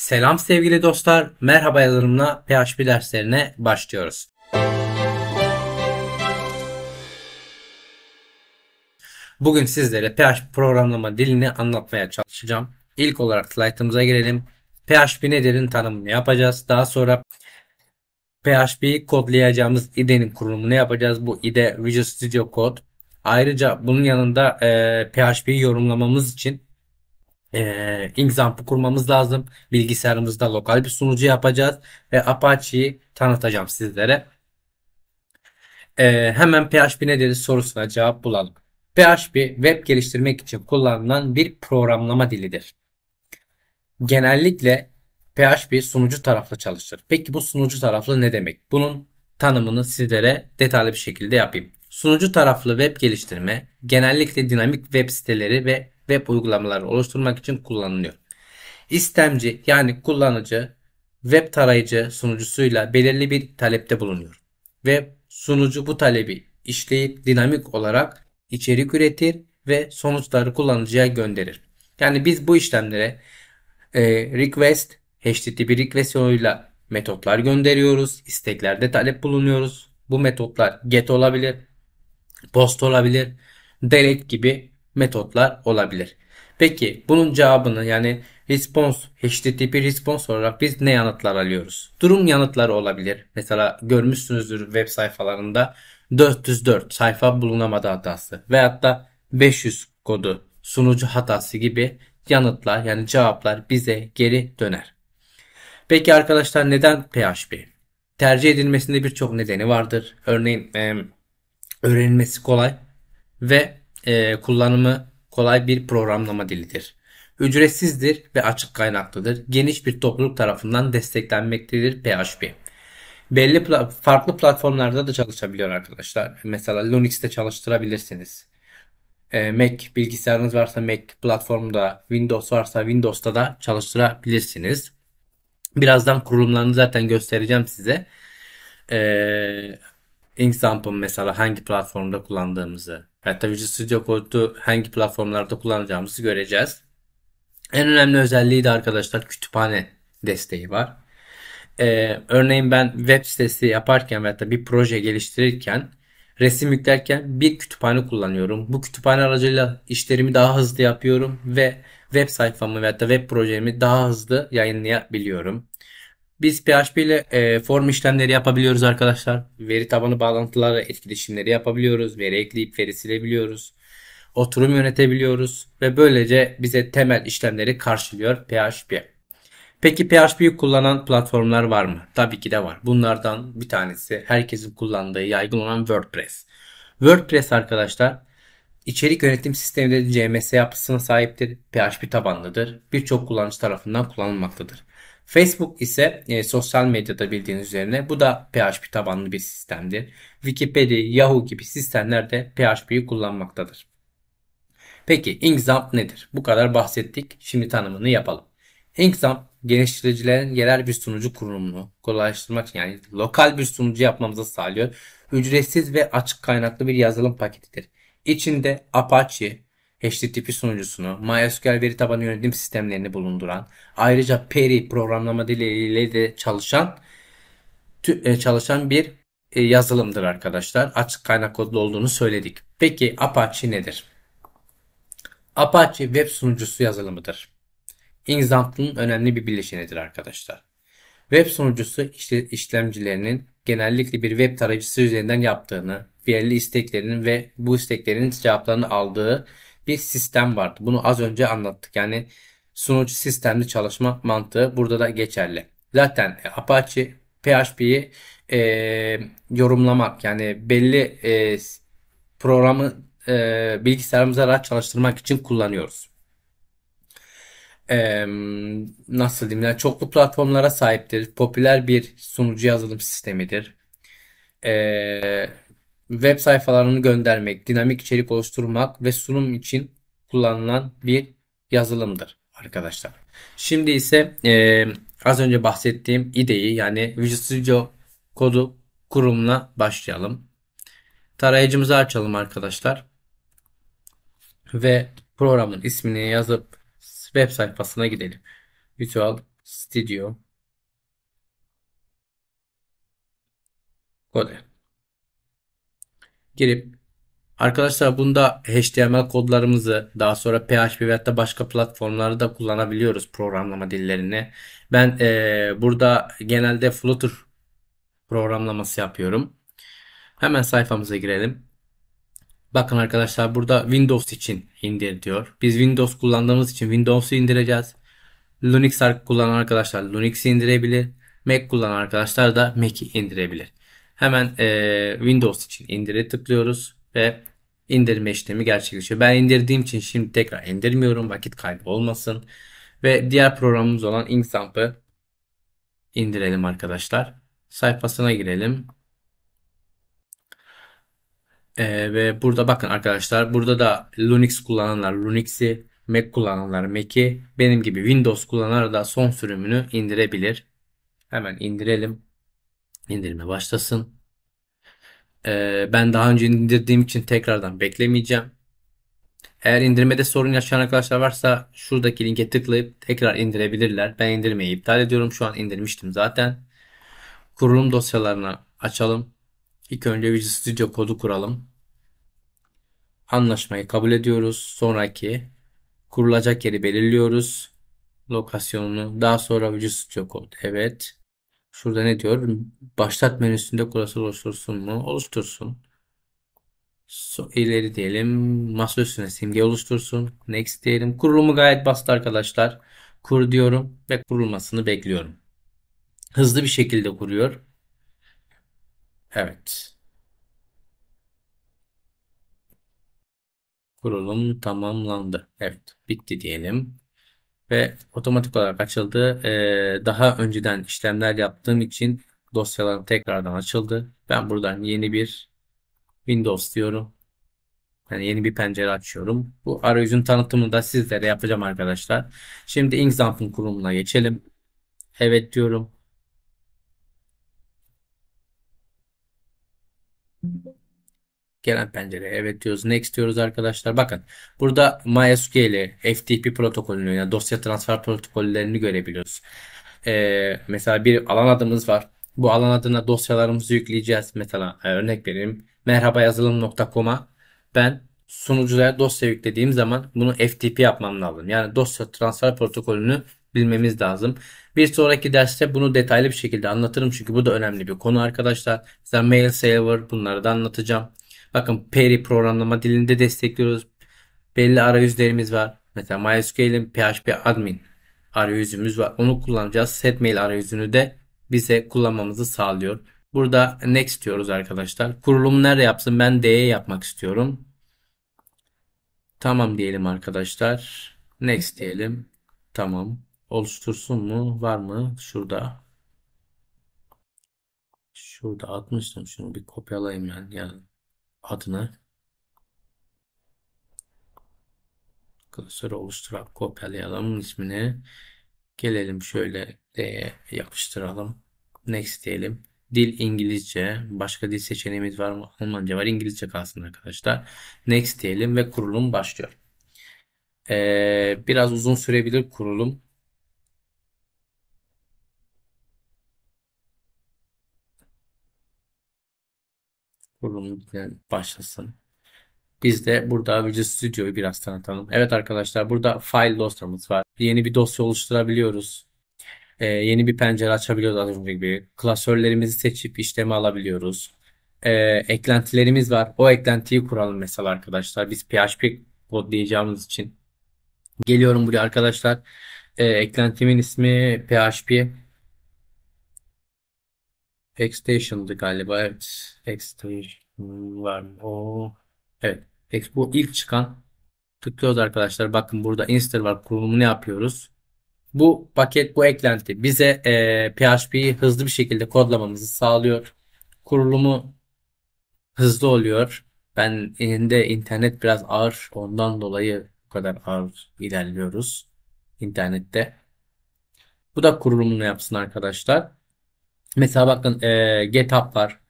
Selam sevgili dostlar, merhaba yazılımla PHP derslerine başlıyoruz. Bugün sizlere PHP programlama dilini anlatmaya çalışacağım. İlk olarak slaytımıza girelim. PHP nedirin tanımını yapacağız. Daha sonra PHP'yi kodlayacağımız IDE'nin kurulumunu yapacağız. Bu IDE Visual Studio Code. Ayrıca bunun yanında e, PHP'yi yorumlamamız için e, ee, Xamp'ı kurmamız lazım. Bilgisayarımızda lokal bir sunucu yapacağız ve Apache'yi tanıtacağım sizlere. E, hemen PHP nedir sorusuna cevap bulalım. PHP web geliştirmek için kullanılan bir programlama dilidir. Genellikle PHP sunucu taraflı çalışır. Peki bu sunucu taraflı ne demek? Bunun tanımını sizlere detaylı bir şekilde yapayım. Sunucu taraflı web geliştirme genellikle dinamik web siteleri ve web uygulamaları oluşturmak için kullanılıyor. İstemci yani kullanıcı web tarayıcı sunucusuyla belirli bir talepte bulunuyor ve sunucu bu talebi işleyip dinamik olarak içerik üretir ve sonuçları kullanıcıya gönderir. Yani biz bu işlemlere e, request, HTTP request yoluyla metotlar gönderiyoruz. isteklerde talep bulunuyoruz. Bu metotlar get olabilir, post olabilir, delete gibi metotlar olabilir. Peki bunun cevabını yani response HTTP response olarak biz ne yanıtlar alıyoruz? Durum yanıtları olabilir. Mesela görmüşsünüzdür web sayfalarında 404 sayfa bulunamadı hatası veyahut da 500 kodu sunucu hatası gibi yanıtlar yani cevaplar bize geri döner. Peki arkadaşlar neden PHP? Tercih edilmesinde birçok nedeni vardır. Örneğin öğrenilmesi kolay ve e, kullanımı kolay bir programlama dilidir. Ücretsizdir ve açık kaynaklıdır. Geniş bir topluluk tarafından desteklenmektedir PHP. Belli pla- farklı platformlarda da çalışabiliyor arkadaşlar. Mesela Linux'te çalıştırabilirsiniz. E, Mac bilgisayarınız varsa Mac platformunda, Windows varsa Windows'ta da çalıştırabilirsiniz. Birazdan kurulumlarını zaten göstereceğim size. Ee, Inkzamp'ın mesela hangi platformda kullandığımızı hatta Visual Studio Code'u hangi platformlarda kullanacağımızı göreceğiz. En önemli özelliği de arkadaşlar kütüphane desteği var. Ee, örneğin ben web sitesi yaparken veya bir proje geliştirirken resim yüklerken bir kütüphane kullanıyorum. Bu kütüphane aracılığıyla işlerimi daha hızlı yapıyorum ve web sayfamı veya da web projemi daha hızlı yayınlayabiliyorum. Biz PHP ile e, form işlemleri yapabiliyoruz arkadaşlar. Veri tabanı bağlantıları, etkileşimleri yapabiliyoruz. Veri ekleyip veri silebiliyoruz. Oturum yönetebiliyoruz. Ve böylece bize temel işlemleri karşılıyor PHP. Peki PHP'yi kullanan platformlar var mı? Tabii ki de var. Bunlardan bir tanesi herkesin kullandığı yaygın olan WordPress. WordPress arkadaşlar içerik yönetim sisteminde CMS yapısına sahiptir. PHP tabanlıdır. Birçok kullanıcı tarafından kullanılmaktadır. Facebook ise e, sosyal medyada bildiğiniz üzerine bu da PHP tabanlı bir sistemdir. Wikipedia, Yahoo gibi sistemler de PHP'yi kullanmaktadır. Peki Inkzamp nedir? Bu kadar bahsettik. Şimdi tanımını yapalım. Inkzamp geliştiricilerin yerel bir sunucu kurulumunu kolaylaştırmak için yani lokal bir sunucu yapmamızı sağlıyor. Ücretsiz ve açık kaynaklı bir yazılım paketidir. İçinde Apache, HTTP sunucusunu, MySQL veri tabanı yönetim sistemlerini bulunduran, ayrıca Peri programlama diliyle de çalışan e, çalışan bir e, yazılımdır arkadaşlar. Açık kaynak kodlu olduğunu söyledik. Peki Apache nedir? Apache web sunucusu yazılımıdır. Inxamp'ın önemli bir bileşenidir arkadaşlar. Web sunucusu işlemcilerinin genellikle bir web tarayıcısı üzerinden yaptığını, verili isteklerinin ve bu isteklerin cevaplarını aldığı bir sistem vardı. Bunu az önce anlattık. Yani sunucu sistemli çalışma mantığı burada da geçerli. Zaten e, Apache PHP'yi e, yorumlamak yani belli e, programı e, bilgisayarımıza rahat çalıştırmak için kullanıyoruz. E, nasıl diyeyim? Yani çoklu platformlara sahiptir. Popüler bir sunucu yazılım sistemidir. E, web sayfalarını göndermek, dinamik içerik oluşturmak ve sunum için kullanılan bir yazılımdır arkadaşlar. Şimdi ise e, az önce bahsettiğim IDE'yi yani Visual Studio kodu kurumuna başlayalım. Tarayıcımızı açalım arkadaşlar. Ve programın ismini yazıp web sayfasına gidelim. Visual Studio Code girip arkadaşlar bunda HTML kodlarımızı daha sonra PHP veya da başka platformları da kullanabiliyoruz programlama dillerini. Ben e, burada genelde Flutter programlaması yapıyorum. Hemen sayfamıza girelim. Bakın arkadaşlar burada Windows için indir diyor. Biz Windows kullandığımız için Windows'u indireceğiz. Linux kullanan arkadaşlar Linux'i indirebilir. Mac kullanan arkadaşlar da Mac'i indirebilir. Hemen e, Windows için indire tıklıyoruz ve indirme işlemi gerçekleşiyor. Ben indirdiğim için şimdi tekrar indirmiyorum vakit kaybı olmasın. Ve diğer programımız olan Inksamp'ı indirelim arkadaşlar. Sayfasına girelim. Ee, ve burada bakın arkadaşlar burada da Linux kullananlar Linux'i, Mac kullananlar Mac'i, benim gibi Windows kullananlar da son sürümünü indirebilir. Hemen indirelim indirime başlasın. Ee, ben daha önce indirdiğim için tekrardan beklemeyeceğim. Eğer indirmede sorun yaşayan arkadaşlar varsa şuradaki linke tıklayıp tekrar indirebilirler. Ben indirmeyi iptal ediyorum. Şu an indirmiştim zaten. Kurulum dosyalarını açalım. İlk önce Visual Studio kodu kuralım. Anlaşmayı kabul ediyoruz. Sonraki kurulacak yeri belirliyoruz. Lokasyonunu. Daha sonra Visual Studio kod. Evet. Şurada ne diyor? Başlat menüsünde kurasal oluştursun mu? Oluştursun. So, ileri diyelim. Masa üstüne simge oluştursun. Next diyelim. Kurulumu gayet basit arkadaşlar. Kur diyorum ve kurulmasını bekliyorum. Hızlı bir şekilde kuruyor. Evet. Kurulum tamamlandı. Evet, bitti diyelim ve otomatik olarak açıldı. Ee, daha önceden işlemler yaptığım için dosyalarım tekrardan açıldı. Ben buradan yeni bir Windows diyorum. Yani yeni bir pencere açıyorum. Bu arayüzün tanıtımını da sizlere yapacağım arkadaşlar. Şimdi Inkzamp'ın kurulumuna geçelim. Evet diyorum. Gelen pencereye evet diyoruz. Next diyoruz arkadaşlar. Bakın burada MySQL'i, FTP protokolünü, yani dosya transfer protokollerini görebiliyoruz. Ee, mesela bir alan adımız var. Bu alan adına dosyalarımızı yükleyeceğiz. Mesela e, örnek vereyim. merhaba yazılım.com'a ben sunucuya dosya yüklediğim zaman bunu FTP yapmam lazım. Yani dosya transfer protokolünü bilmemiz lazım. Bir sonraki derste bunu detaylı bir şekilde anlatırım çünkü bu da önemli bir konu arkadaşlar. Mesela mail server bunları da anlatacağım. Bakın Peri programlama dilinde destekliyoruz. Belli arayüzlerimiz var. Mesela MySQL'in PHP admin arayüzümüz var. Onu kullanacağız. Setmail arayüzünü de bize kullanmamızı sağlıyor. Burada next diyoruz arkadaşlar. Kurulum nerede yapsın? Ben D'ye yapmak istiyorum. Tamam diyelim arkadaşlar. Next diyelim. Tamam. Oluştursun mu? Var mı? Şurada. Şurada atmıştım. Şunu bir kopyalayayım yani. yani adını klasörü oluşturarak kopyalayalım ismini. Gelelim şöyle D'ye yapıştıralım. Next diyelim. Dil İngilizce. Başka dil seçeneğimiz var mı? Almanca var. İngilizce kalsın arkadaşlar. Next diyelim ve kurulum başlıyor. Ee, biraz uzun sürebilir kurulum. kurulum yani başlasın. Biz de burada Visual Studio'yu biraz tanıtalım. Evet arkadaşlar burada file dosyamız var. Yeni bir dosya oluşturabiliyoruz. Ee, yeni bir pencere açabiliyoruz az önce gibi. Klasörlerimizi seçip işlemi alabiliyoruz. Ee, eklentilerimiz var. O eklentiyi kuralım mesela arkadaşlar. Biz PHP kodlayacağımız için. Geliyorum buraya arkadaşlar. Ee, eklentimin ismi PHP Extension'dı galiba. Evet. Extension var o Evet. Bu ilk çıkan tıklıyoruz arkadaşlar. Bakın burada install var. kurulumu ne yapıyoruz. Bu paket, bu eklenti bize e, PHP'yi hızlı bir şekilde kodlamamızı sağlıyor. Kurulumu hızlı oluyor. Ben de internet biraz ağır. Ondan dolayı bu kadar ağır ilerliyoruz internette. Bu da kurulumunu yapsın arkadaşlar. Mesela bakın e, GitHub var.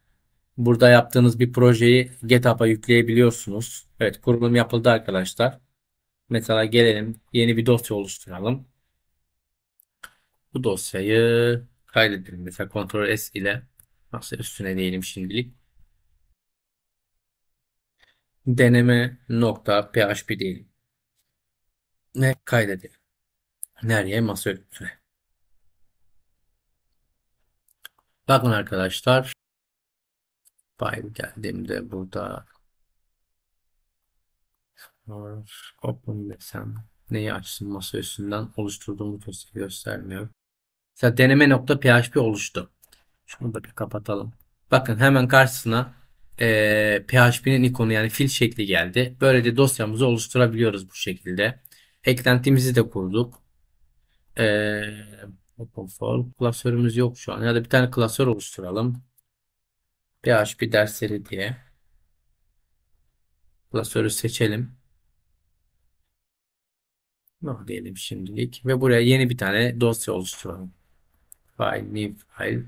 Burada yaptığınız bir projeyi GitHub'a yükleyebiliyorsunuz. Evet kurulum yapıldı arkadaşlar. Mesela gelelim yeni bir dosya oluşturalım. Bu dosyayı kaydedelim. Mesela Ctrl S ile Nasıl üstüne diyelim şimdilik. Deneme.php diyelim. Ne kaydedelim. Nereye? Masa üstüne. Bakın arkadaşlar. File geldiğimde burada open desem neyi açsın masa üstünden oluşturduğumu göstermiyor. Mesela deneme.php oluştu. Şunu da bir kapatalım. Bakın hemen karşısına e, PHP'nin ikonu yani fil şekli geldi. Böylece dosyamızı oluşturabiliyoruz bu şekilde. Eklentimizi de kurduk. E, OpenForm klasörümüz yok şu an. Ya da bir tane klasör oluşturalım. PHP dersleri diye. Klasörü seçelim. No diyelim şimdilik. Ve buraya yeni bir tane dosya oluşturalım. File, new file.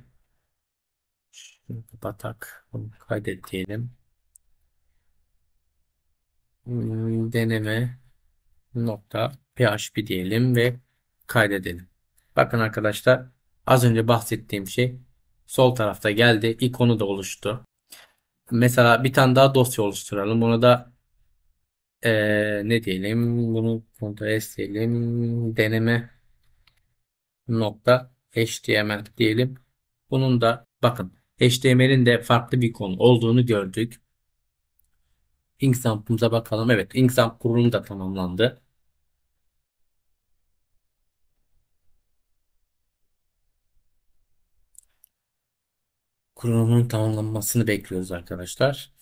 Şunu kapatak. Bunu kaydet diyelim. Hmm, deneme nokta php diyelim ve kaydedelim. Bakın arkadaşlar az önce bahsettiğim şey sol tarafta geldi. ikonu da oluştu. Mesela bir tane daha dosya oluşturalım. Bunu da ee, ne diyelim? Bunu kontrol diyelim. Deneme nokta HTML diyelim. Bunun da bakın HTML'in de farklı bir konu olduğunu gördük. Inkzamp'ımıza bakalım. Evet, Inkzamp kurulum da tamamlandı. kurulumunun tamamlanmasını bekliyoruz arkadaşlar.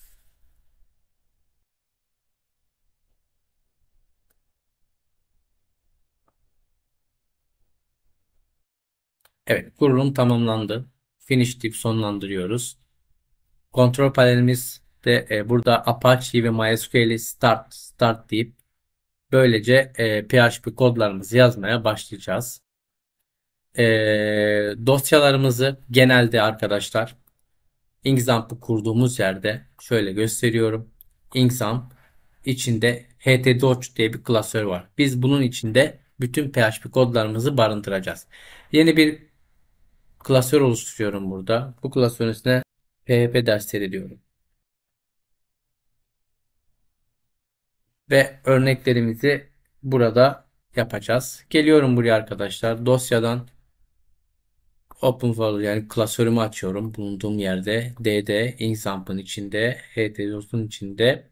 Evet, kurulum tamamlandı. Finish tip sonlandırıyoruz. Kontrol panelimiz de e, burada Apache ve MySQL'i start start deyip böylece e, PHP kodlarımızı yazmaya başlayacağız. E, dosyalarımızı genelde arkadaşlar Inkzamp'ı kurduğumuz yerde şöyle gösteriyorum. Inkzamp içinde htdoc diye bir klasör var. Biz bunun içinde bütün PHP kodlarımızı barındıracağız. Yeni bir klasör oluşturuyorum burada. Bu klasörün üstüne PHP dersleri diyorum. Ve örneklerimizi burada yapacağız. Geliyorum buraya arkadaşlar. Dosyadan Open Folder yani klasörümü açıyorum. Bulunduğum yerde DD, Inxamp'ın içinde, HTDOS'un içinde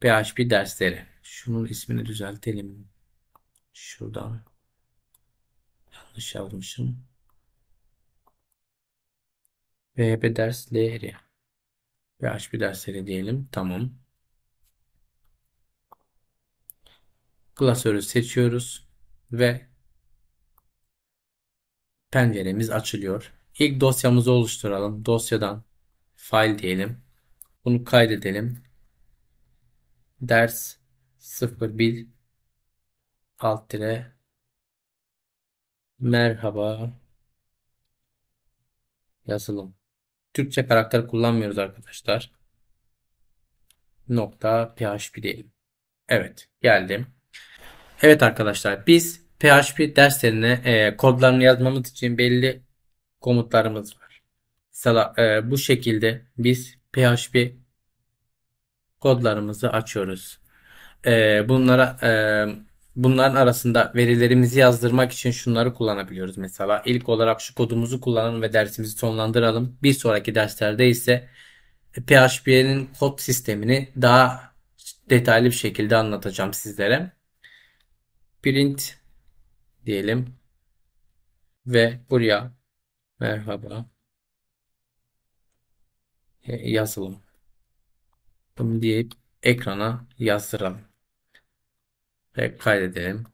PHP dersleri. Şunun ismini düzeltelim. Şuradan. Yanlış yazmışım. PHP dersleri. PHP dersleri diyelim. Tamam. Klasörü seçiyoruz ve penceremiz açılıyor. İlk dosyamızı oluşturalım. Dosyadan file diyelim. Bunu kaydedelim. Ders 01 alt dire merhaba yazılım. Türkçe karakter kullanmıyoruz arkadaşlar. Nokta php diyelim. Evet geldim. Evet arkadaşlar biz PHP derslerine e, kodlarını yazmamız için belli komutlarımız var. Mesela e, bu şekilde biz PHP kodlarımızı açıyoruz. E, bunlara e, bunların arasında verilerimizi yazdırmak için şunları kullanabiliyoruz. Mesela ilk olarak şu kodumuzu kullanalım ve dersimizi sonlandıralım. Bir sonraki derslerde ise PHP'nin kod sistemini daha detaylı bir şekilde anlatacağım sizlere. Print diyelim. Ve buraya merhaba yazalım. Bunu deyip ekrana yazdıralım. Ve kaydedelim.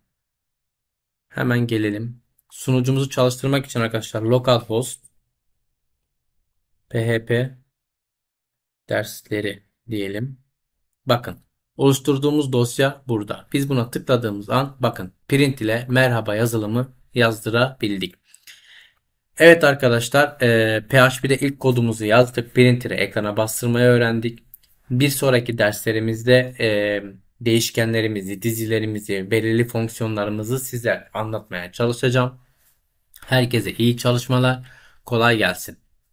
Hemen gelelim. Sunucumuzu çalıştırmak için arkadaşlar localhost php dersleri diyelim. Bakın Oluşturduğumuz dosya burada. Biz buna tıkladığımız an bakın print ile merhaba yazılımı yazdırabildik. Evet arkadaşlar e, PHP'de ilk kodumuzu yazdık. Printer'e ekrana bastırmayı öğrendik. Bir sonraki derslerimizde e, değişkenlerimizi, dizilerimizi, belirli fonksiyonlarımızı size anlatmaya çalışacağım. Herkese iyi çalışmalar, kolay gelsin.